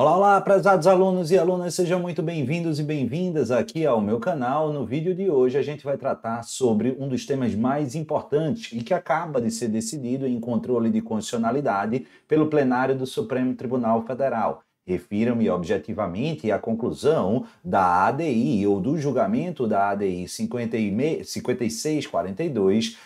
Olá, olá, prezados alunos e alunas, sejam muito bem-vindos e bem-vindas aqui ao meu canal. No vídeo de hoje a gente vai tratar sobre um dos temas mais importantes e que acaba de ser decidido em controle de constitucionalidade pelo plenário do Supremo Tribunal Federal. Refira-me objetivamente à conclusão da ADI ou do julgamento da ADI 5642,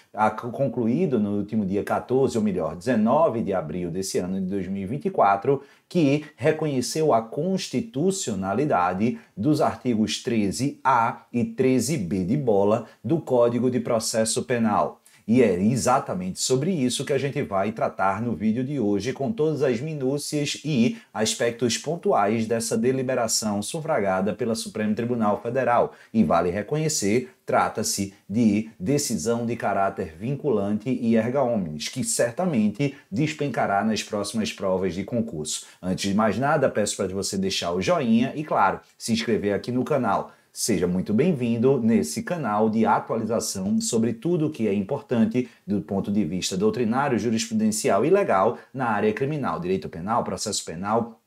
concluído no último dia 14, ou melhor, 19 de abril desse ano de 2024, que reconheceu a constitucionalidade dos artigos 13A e 13B de bola do Código de Processo Penal. E é exatamente sobre isso que a gente vai tratar no vídeo de hoje, com todas as minúcias e aspectos pontuais dessa deliberação sufragada pela Supremo Tribunal Federal. E vale reconhecer Trata-se de decisão de caráter vinculante e erga omnes, que certamente despencará nas próximas provas de concurso. Antes de mais nada, peço para você deixar o joinha e, claro, se inscrever aqui no canal. Seja muito bem-vindo nesse canal de atualização sobre tudo o que é importante do ponto de vista doutrinário, jurisprudencial e legal na área criminal, direito penal, processo penal,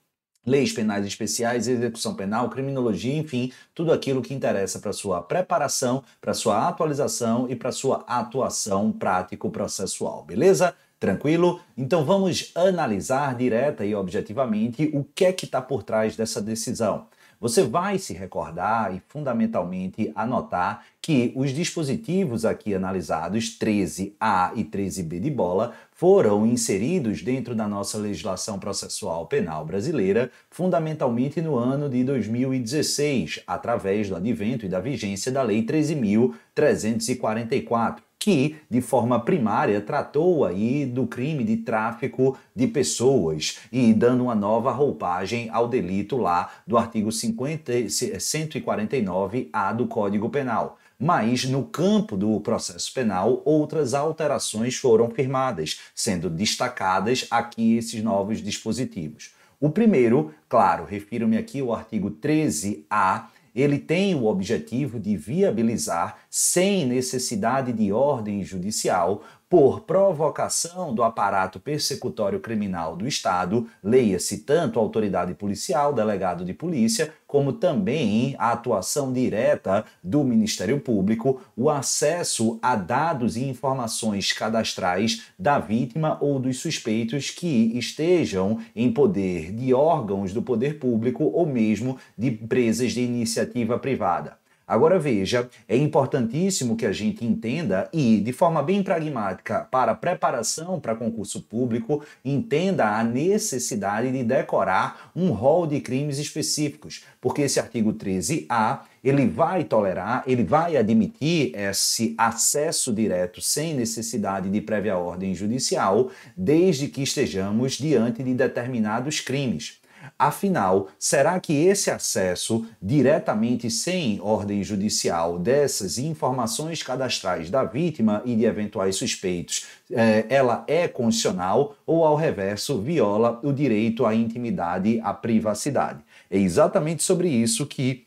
leis penais especiais, execução penal, criminologia, enfim, tudo aquilo que interessa para sua preparação, para sua atualização e para sua atuação prático-processual, beleza? Tranquilo? Então vamos analisar direta e objetivamente o que é que está por trás dessa decisão. Você vai se recordar e fundamentalmente anotar que os dispositivos aqui analisados, 13A e 13B de bola, foram inseridos dentro da nossa legislação processual penal brasileira, fundamentalmente no ano de 2016, através do advento e da vigência da Lei 13.344, que, de forma primária, tratou aí do crime de tráfico de pessoas e dando uma nova roupagem ao delito lá do artigo 50, 149-A do Código Penal mas no campo do processo penal, outras alterações foram firmadas, sendo destacadas aqui esses novos dispositivos. O primeiro, claro, refiro-me aqui ao artigo 13A, ele tem o objetivo de viabilizar, sem necessidade de ordem judicial, por provocação do aparato persecutório criminal do Estado, leia-se tanto a autoridade policial, delegado de polícia, como também a atuação direta do Ministério Público, o acesso a dados e informações cadastrais da vítima ou dos suspeitos que estejam em poder de órgãos do poder público ou mesmo de empresas de iniciativa privada. Agora veja, é importantíssimo que a gente entenda e, de forma bem pragmática, para preparação para concurso público, entenda a necessidade de decorar um rol de crimes específicos, porque esse artigo 13A ele vai tolerar, ele vai admitir esse acesso direto sem necessidade de prévia ordem judicial, desde que estejamos diante de determinados crimes. Afinal, será que esse acesso, diretamente sem ordem judicial, dessas informações cadastrais da vítima e de eventuais suspeitos, eh, ela é constitucional ou, ao reverso, viola o direito à intimidade, à privacidade? É exatamente sobre isso que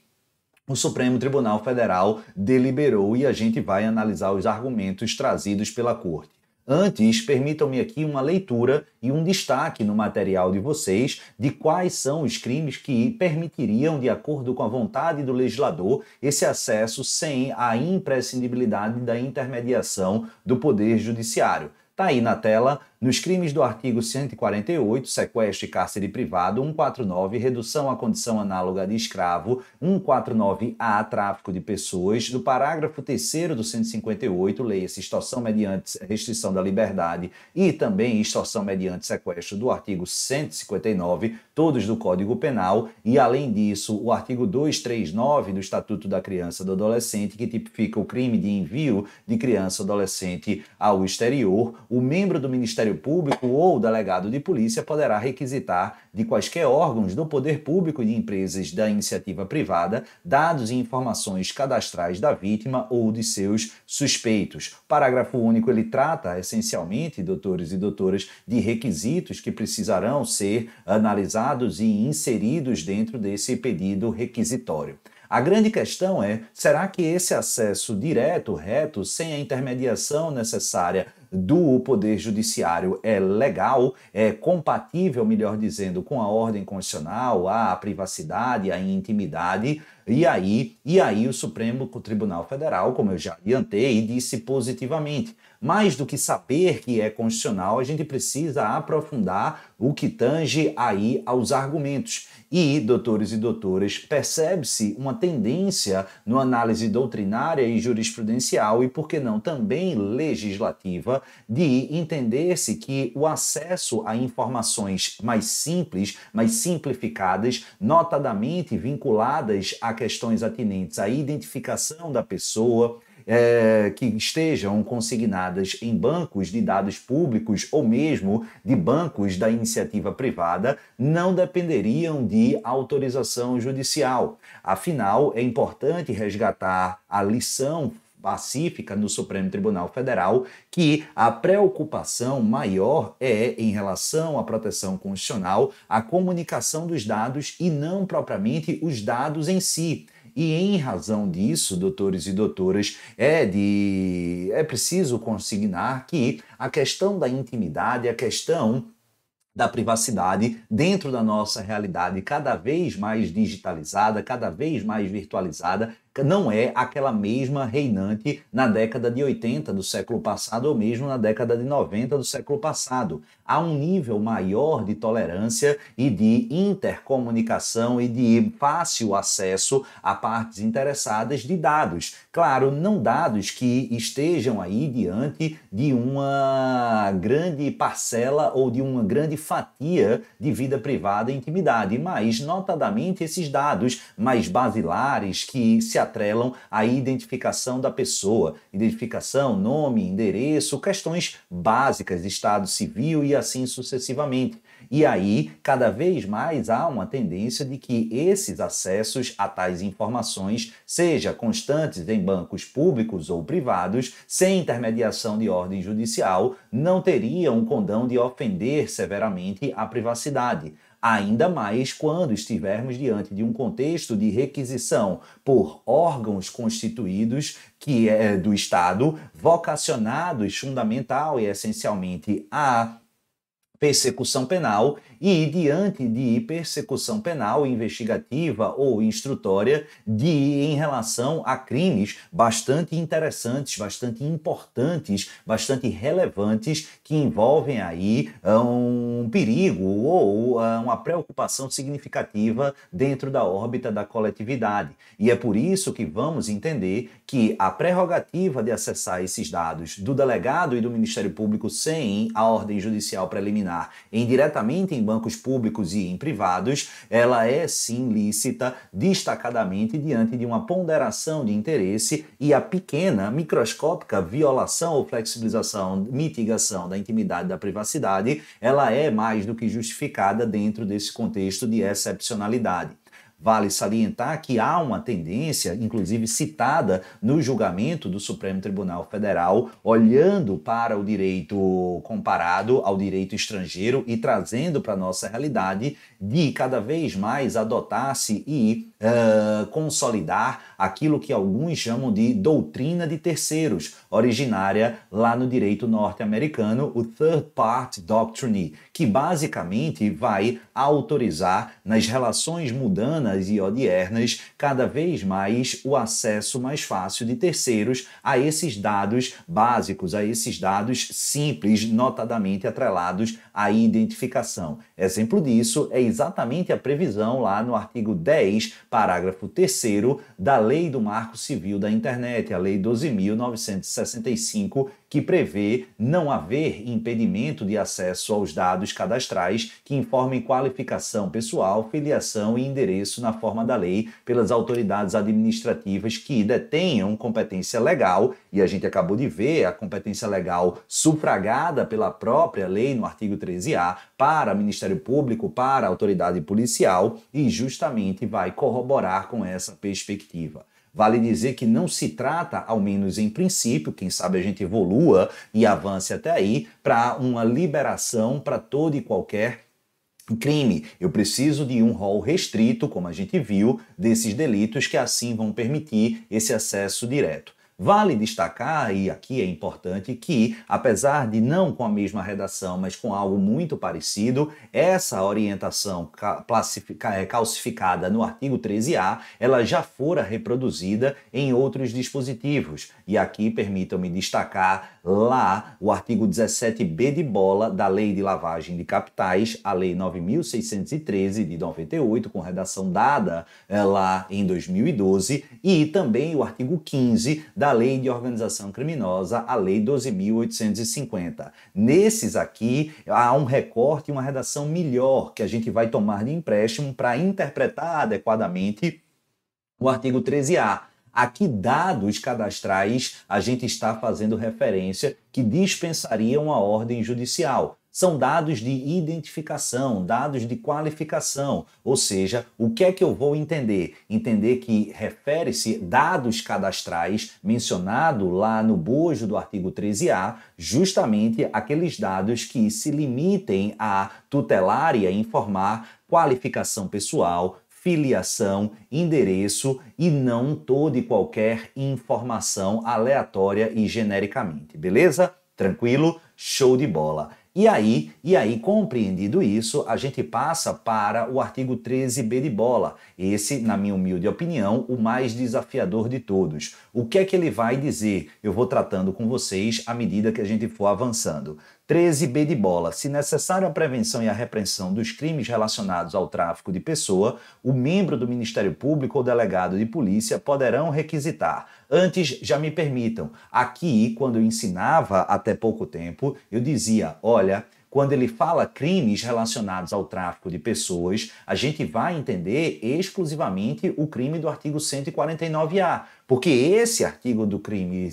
o Supremo Tribunal Federal deliberou e a gente vai analisar os argumentos trazidos pela Corte. Antes, permitam-me aqui uma leitura e um destaque no material de vocês de quais são os crimes que permitiriam, de acordo com a vontade do legislador, esse acesso sem a imprescindibilidade da intermediação do Poder Judiciário. Está aí na tela nos crimes do artigo 148, sequestro e cárcere privado, 149, redução à condição análoga de escravo, 149A, tráfico de pessoas, do parágrafo 3 do 158, leia-se extorsão mediante restrição da liberdade e também extorsão mediante sequestro do artigo 159, todos do Código Penal, e além disso, o artigo 239 do Estatuto da Criança e do Adolescente, que tipifica o crime de envio de criança ou adolescente ao exterior, o membro do Ministério Ministério Público ou delegado de polícia poderá requisitar de quaisquer órgãos do poder público e de empresas da iniciativa privada dados e informações cadastrais da vítima ou de seus suspeitos. O parágrafo único ele trata essencialmente, doutores e doutoras, de requisitos que precisarão ser analisados e inseridos dentro desse pedido requisitório. A grande questão é: será que esse acesso direto, reto, sem a intermediação necessária do Poder Judiciário é legal, é compatível, melhor dizendo, com a ordem constitucional, a privacidade, a intimidade? E aí, e aí o Supremo Tribunal Federal, como eu já adiantei, disse positivamente. Mais do que saber que é constitucional, a gente precisa aprofundar o que tange aí aos argumentos. E, doutores e doutoras, percebe-se uma tendência no análise doutrinária e jurisprudencial e, por que não, também legislativa, de entender-se que o acesso a informações mais simples, mais simplificadas, notadamente vinculadas a questões atinentes à identificação da pessoa, é, que estejam consignadas em bancos de dados públicos ou mesmo de bancos da iniciativa privada não dependeriam de autorização judicial. Afinal, é importante resgatar a lição pacífica no Supremo Tribunal Federal que a preocupação maior é em relação à proteção constitucional, a comunicação dos dados e não propriamente os dados em si. E em razão disso, doutores e doutoras, é de é preciso consignar que a questão da intimidade, a questão da privacidade dentro da nossa realidade cada vez mais digitalizada, cada vez mais virtualizada, não é aquela mesma reinante na década de 80 do século passado ou mesmo na década de 90 do século passado. Há um nível maior de tolerância e de intercomunicação e de fácil acesso a partes interessadas de dados. Claro, não dados que estejam aí diante de uma grande parcela ou de uma grande fatia de vida privada e intimidade, mas notadamente esses dados mais basilares que se atrelam à identificação da pessoa, identificação, nome, endereço, questões básicas, estado civil e assim sucessivamente. E aí, cada vez mais há uma tendência de que esses acessos a tais informações, seja constantes em bancos públicos ou privados, sem intermediação de ordem judicial, não teriam um condão de ofender severamente a privacidade ainda mais quando estivermos diante de um contexto de requisição por órgãos constituídos que é do Estado, vocacionados fundamental e essencialmente a persecução penal e diante de persecução penal investigativa ou instrutória de em relação a crimes bastante interessantes, bastante importantes, bastante relevantes que envolvem aí ah, um perigo ou ah, uma preocupação significativa dentro da órbita da coletividade. E é por isso que vamos entender que a prerrogativa de acessar esses dados do delegado e do Ministério Público sem a ordem judicial preliminar indiretamente em bancos públicos e em privados, ela é sim lícita, destacadamente diante de uma ponderação de interesse e a pequena, microscópica violação ou flexibilização, mitigação da intimidade da privacidade, ela é mais do que justificada dentro desse contexto de excepcionalidade. Vale salientar que há uma tendência, inclusive citada no julgamento do Supremo Tribunal Federal, olhando para o direito comparado ao direito estrangeiro e trazendo para a nossa realidade de cada vez mais adotar-se e uh, consolidar aquilo que alguns chamam de doutrina de terceiros, originária lá no direito norte-americano, o Third Party Doctrine, que basicamente vai autorizar nas relações mudanas e odiernas cada vez mais o acesso mais fácil de terceiros a esses dados básicos, a esses dados simples, notadamente atrelados à identificação. Exemplo disso é exatamente a previsão lá no artigo 10, parágrafo 3 da Lei do Marco Civil da Internet, a Lei 12.965, que prevê não haver impedimento de acesso aos dados cadastrais que informem qualificação pessoal, filiação e endereço na forma da lei pelas autoridades administrativas que detenham competência legal, e a gente acabou de ver a competência legal sufragada pela própria lei no artigo 13A, para Ministério Público, para autoridade policial e justamente vai corroborar com essa perspectiva. Vale dizer que não se trata, ao menos em princípio, quem sabe a gente evolua e avance até aí, para uma liberação para todo e qualquer crime. Eu preciso de um rol restrito, como a gente viu, desses delitos que assim vão permitir esse acesso direto. Vale destacar, e aqui é importante, que apesar de não com a mesma redação, mas com algo muito parecido, essa orientação é, calcificada no artigo 13A, ela já fora reproduzida em outros dispositivos. E aqui permitam-me destacar lá o artigo 17B de bola da Lei de Lavagem de Capitais, a Lei 9613 de 98, com redação dada eh, lá em 2012, e também o artigo 15 da da Lei de Organização Criminosa, a Lei 12.850. Nesses aqui, há um recorte e uma redação melhor que a gente vai tomar de empréstimo para interpretar adequadamente o artigo 13A. A que dados cadastrais a gente está fazendo referência que dispensariam a ordem judicial? são dados de identificação, dados de qualificação, ou seja, o que é que eu vou entender? Entender que refere-se dados cadastrais mencionado lá no bojo do artigo 13A, justamente aqueles dados que se limitem a tutelar e a informar qualificação pessoal, filiação, endereço e não toda e qualquer informação aleatória e genericamente, beleza? Tranquilo? Show de bola! E aí, e aí, compreendido isso, a gente passa para o artigo 13b de bola. Esse, na minha humilde opinião, o mais desafiador de todos. O que é que ele vai dizer? Eu vou tratando com vocês à medida que a gente for avançando. 13b de bola. Se necessário a prevenção e a repressão dos crimes relacionados ao tráfico de pessoa, o membro do Ministério Público ou delegado de polícia poderão requisitar. Antes, já me permitam, aqui, quando eu ensinava até pouco tempo, eu dizia: olha quando ele fala crimes relacionados ao tráfico de pessoas, a gente vai entender exclusivamente o crime do artigo 149-A, porque esse artigo do crime,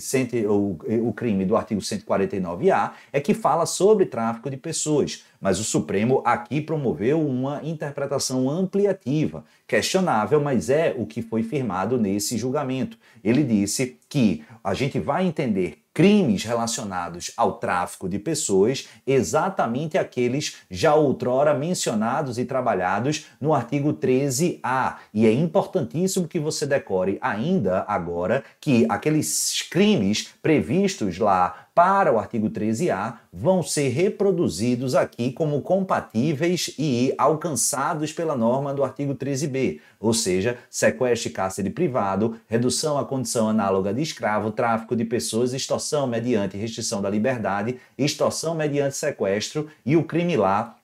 o crime do artigo 149-A, é que fala sobre tráfico de pessoas. Mas o Supremo aqui promoveu uma interpretação ampliativa, questionável, mas é o que foi firmado nesse julgamento. Ele disse que a gente vai entender crimes relacionados ao tráfico de pessoas, exatamente aqueles já outrora mencionados e trabalhados no artigo 13A. E é importantíssimo que você decore ainda agora que aqueles crimes previstos lá para o artigo 13A vão ser reproduzidos aqui como compatíveis e alcançados pela norma do artigo 13B, ou seja, sequestro e cárcere privado, redução à condição análoga de escravo, tráfico de pessoas, extorsão mediante restrição da liberdade, extorsão mediante sequestro e o crime lá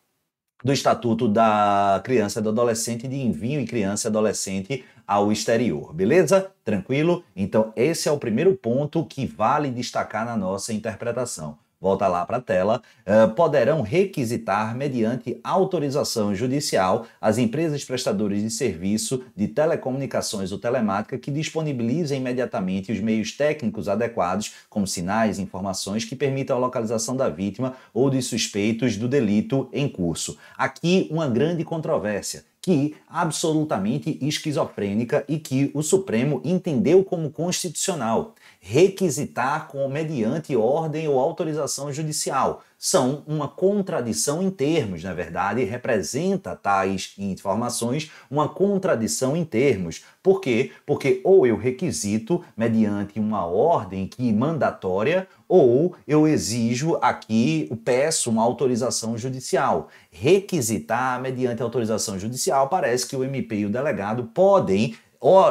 do Estatuto da Criança e do Adolescente de Envio e Criança e Adolescente ao exterior, beleza? Tranquilo? Então, esse é o primeiro ponto que vale destacar na nossa interpretação volta lá para a tela, eh, poderão requisitar, mediante autorização judicial, as empresas prestadoras de serviço de telecomunicações ou telemática que disponibilizem imediatamente os meios técnicos adequados, como sinais, informações, que permitam a localização da vítima ou dos suspeitos do delito em curso. Aqui, uma grande controvérsia que absolutamente esquizofrênica e que o Supremo entendeu como constitucional requisitar com mediante ordem ou autorização judicial. São uma contradição em termos, na verdade, representa tais informações uma contradição em termos. Por quê? Porque ou eu requisito mediante uma ordem que mandatória ou eu exijo aqui, peço uma autorização judicial. Requisitar mediante autorização judicial parece que o MP e o delegado podem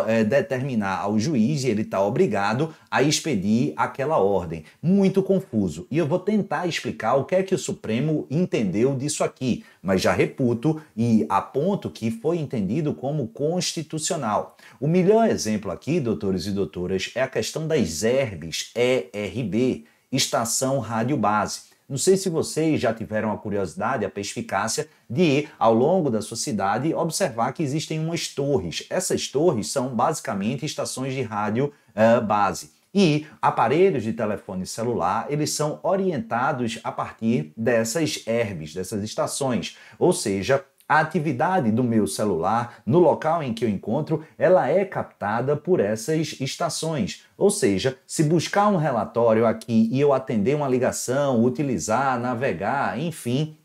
é, determinar ao juiz e ele está obrigado a expedir aquela ordem. Muito confuso. E eu vou tentar explicar o que é que o Supremo entendeu disso aqui, mas já reputo e aponto que foi entendido como constitucional. O melhor exemplo aqui, doutores e doutoras, é a questão das ERBs, ERB, Estação Rádio Base. Não sei se vocês já tiveram a curiosidade, a perspicácia de ir ao longo da sua cidade observar que existem umas torres. Essas torres são basicamente estações de rádio uh, base. E aparelhos de telefone celular, eles são orientados a partir dessas herbes, dessas estações. Ou seja, a atividade do meu celular no local em que eu encontro, ela é captada por essas estações. Ou seja, se buscar um relatório aqui e eu atender uma ligação, utilizar, navegar, enfim,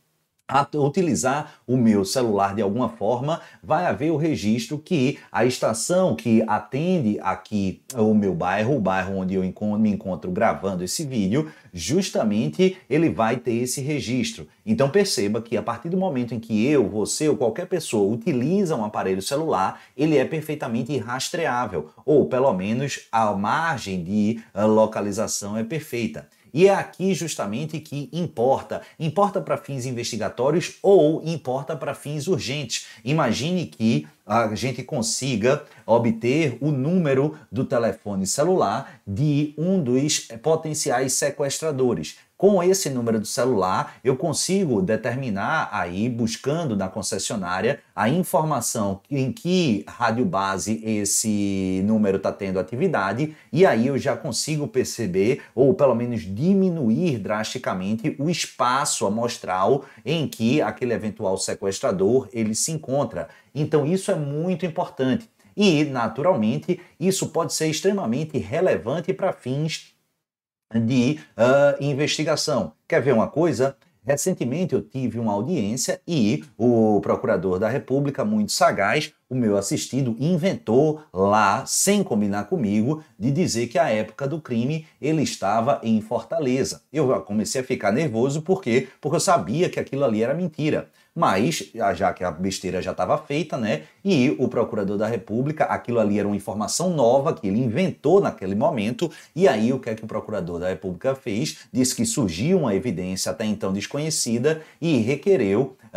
a utilizar o meu celular de alguma forma, vai haver o registro que a estação que atende aqui o meu bairro, o bairro onde eu me encontro gravando esse vídeo, justamente ele vai ter esse registro. Então perceba que a partir do momento em que eu, você ou qualquer pessoa utiliza um aparelho celular, ele é perfeitamente rastreável, ou pelo menos a margem de ah, localização é perfeita. E é aqui justamente que importa. Importa para fins investigatórios ou importa para fins urgentes. Imagine que a gente consiga obter o número do telefone celular de um dos potenciais sequestradores. Com esse número do celular, eu consigo determinar aí, buscando na concessionária, a informação em que rádio base esse número está tendo atividade, e aí eu já consigo perceber, ou pelo menos diminuir drasticamente, o espaço amostral em que aquele eventual sequestrador ele se encontra. Então isso é muito importante. E, naturalmente, isso pode ser extremamente relevante para fins de uh, investigação. Quer ver uma coisa? Recentemente eu tive uma audiência e o procurador da República, muito sagaz, o meu assistido, inventou lá, sem combinar comigo, de dizer que a época do crime ele estava em Fortaleza. Eu comecei a ficar nervoso porque porque eu sabia que aquilo ali era mentira mas já que a besteira já estava feita, né? E o procurador da República, aquilo ali era uma informação nova que ele inventou naquele momento, e aí o que é que o procurador da República fez? Disse que surgiu uma evidência até então desconhecida e requereu uh,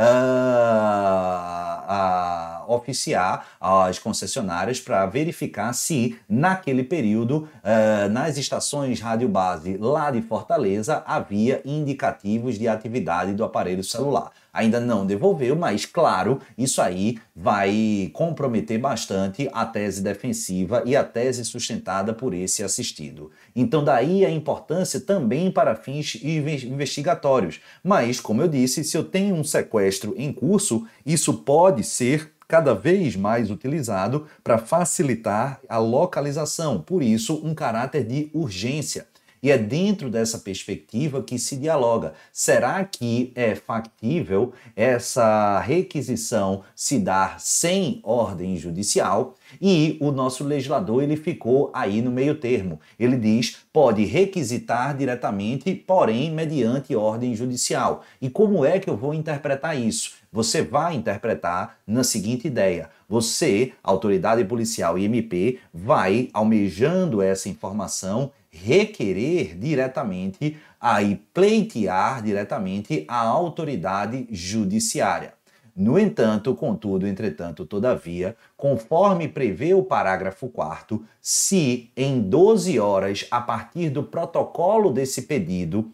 a oficiar as concessionárias para verificar se naquele período uh, nas estações rádio base lá de Fortaleza havia indicativos de atividade do aparelho celular ainda não devolveu, mas claro, isso aí vai comprometer bastante a tese defensiva e a tese sustentada por esse assistido. Então, daí a importância também para fins investigatórios. Mas, como eu disse, se eu tenho um sequestro em curso, isso pode ser cada vez mais utilizado para facilitar a localização, por isso, um caráter de urgência. E é dentro dessa perspectiva que se dialoga. Será que é factível essa requisição se dar sem ordem judicial? E o nosso legislador ele ficou aí no meio termo. Ele diz: pode requisitar diretamente, porém mediante ordem judicial. E como é que eu vou interpretar isso? Você vai interpretar na seguinte ideia: você, autoridade policial IMP, vai almejando essa informação requerer diretamente, aí pleitear diretamente a autoridade judiciária. No entanto, contudo, entretanto, todavia, conforme prevê o parágrafo 4, se em 12 horas, a partir do protocolo desse pedido,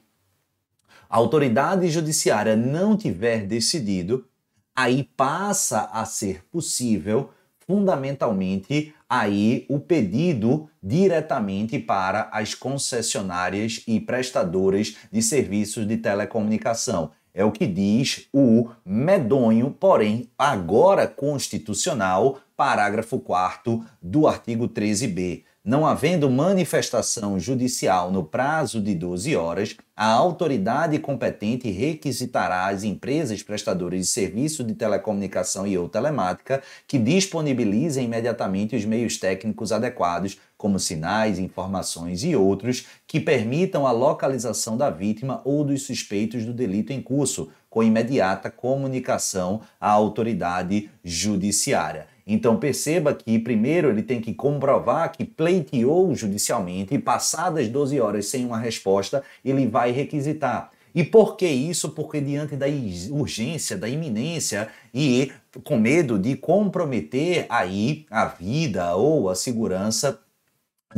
a autoridade judiciária não tiver decidido, aí passa a ser possível fundamentalmente aí o pedido diretamente para as concessionárias e prestadoras de serviços de telecomunicação. É o que diz o medonho, porém agora constitucional, parágrafo 4 do artigo 13b. Não havendo manifestação judicial no prazo de 12 horas, a autoridade competente requisitará às empresas prestadoras de serviço de telecomunicação e ou telemática que disponibilizem imediatamente os meios técnicos adequados, como sinais, informações e outros, que permitam a localização da vítima ou dos suspeitos do delito em curso, com imediata comunicação à autoridade judiciária. Então perceba que primeiro ele tem que comprovar que pleiteou judicialmente e passadas 12 horas sem uma resposta, ele vai requisitar. E por que isso? Porque diante da urgência, da iminência e com medo de comprometer aí a vida ou a segurança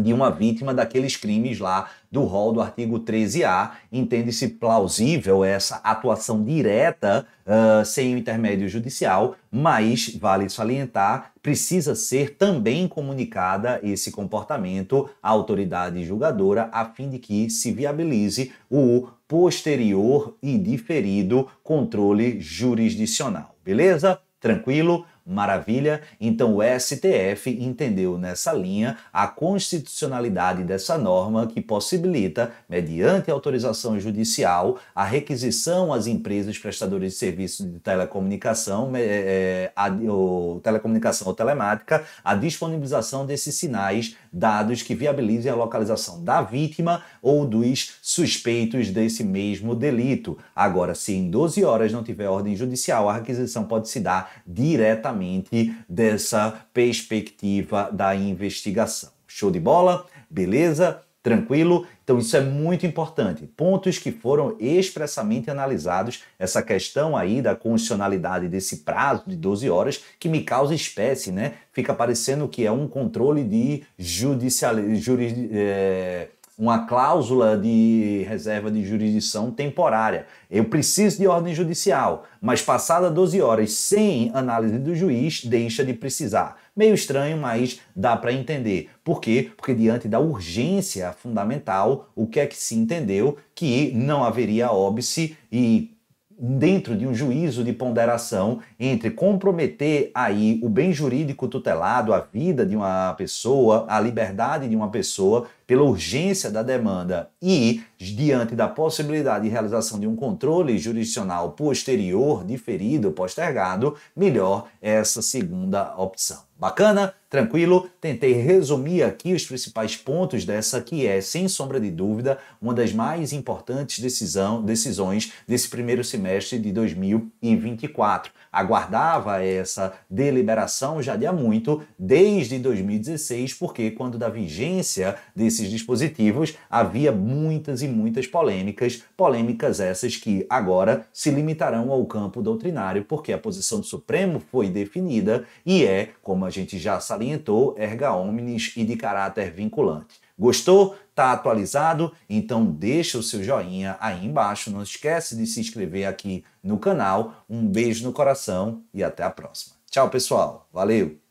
de uma vítima daqueles crimes lá do rol do artigo 13A. Entende-se plausível essa atuação direta uh, sem o intermédio judicial, mas vale salientar, precisa ser também comunicada esse comportamento à autoridade julgadora a fim de que se viabilize o posterior e diferido controle jurisdicional. Beleza? Tranquilo? Maravilha? Então o STF entendeu nessa linha a constitucionalidade dessa norma que possibilita, mediante autorização judicial, a requisição às empresas prestadoras de serviços de telecomunicação, é, a, ou, telecomunicação ou telemática, a disponibilização desses sinais, dados que viabilizem a localização da vítima ou dos suspeitos desse mesmo delito. Agora, se em 12 horas não tiver ordem judicial, a requisição pode se dar diretamente exatamente dessa perspectiva da investigação. Show de bola? Beleza? Tranquilo? Então, isso é muito importante. Pontos que foram expressamente analisados, essa questão aí da condicionalidade desse prazo de 12 horas, que me causa espécie, né? Fica parecendo que é um controle de judicial. Juris, é eh, uma cláusula de reserva de jurisdição temporária. Eu preciso de ordem judicial, mas passada 12 horas sem análise do juiz, deixa de precisar. Meio estranho, mas dá para entender. Por quê? Porque diante da urgência fundamental, o que é que se entendeu que não haveria óbice e dentro de um juízo de ponderação entre comprometer aí o bem jurídico tutelado, a vida de uma pessoa, a liberdade de uma pessoa pela urgência da demanda e diante da possibilidade de realização de um controle jurisdicional posterior, diferido, postergado, melhor essa segunda opção. Bacana? Tranquilo? Tentei resumir aqui os principais pontos dessa que é, sem sombra de dúvida, uma das mais importantes decisão, decisões desse primeiro semestre de 2024. Aguardava essa deliberação já de há muito, desde 2016, porque quando da vigência desse desses dispositivos havia muitas e muitas polêmicas, polêmicas essas que agora se limitarão ao campo doutrinário, porque a posição do Supremo foi definida e é, como a gente já salientou, erga omnes e de caráter vinculante. Gostou? Tá atualizado? Então deixa o seu joinha aí embaixo, não esquece de se inscrever aqui no canal. Um beijo no coração e até a próxima. Tchau, pessoal. Valeu.